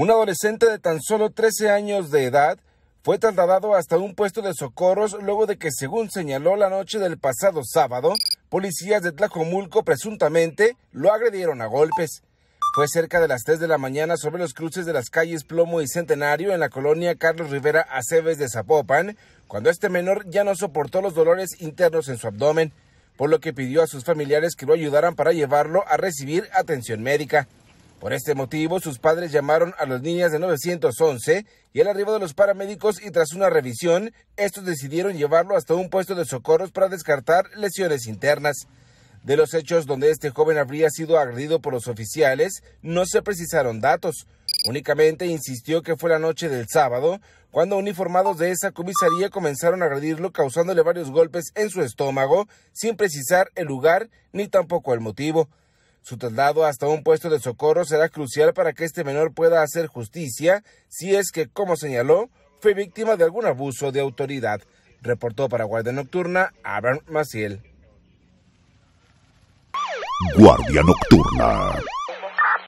Un adolescente de tan solo 13 años de edad fue trasladado hasta un puesto de socorros luego de que, según señaló la noche del pasado sábado, policías de Tlajomulco presuntamente lo agredieron a golpes. Fue cerca de las 3 de la mañana sobre los cruces de las calles Plomo y Centenario en la colonia Carlos Rivera Aceves de Zapopan, cuando este menor ya no soportó los dolores internos en su abdomen, por lo que pidió a sus familiares que lo ayudaran para llevarlo a recibir atención médica. Por este motivo, sus padres llamaron a las niñas de 911 y al arribo de los paramédicos y tras una revisión, estos decidieron llevarlo hasta un puesto de socorros para descartar lesiones internas. De los hechos donde este joven habría sido agredido por los oficiales, no se precisaron datos. Únicamente insistió que fue la noche del sábado cuando uniformados de esa comisaría comenzaron a agredirlo causándole varios golpes en su estómago sin precisar el lugar ni tampoco el motivo. Su traslado hasta un puesto de socorro será crucial para que este menor pueda hacer justicia si es que, como señaló, fue víctima de algún abuso de autoridad. Reportó para Guardia Nocturna Abraham Maciel. Guardia Nocturna.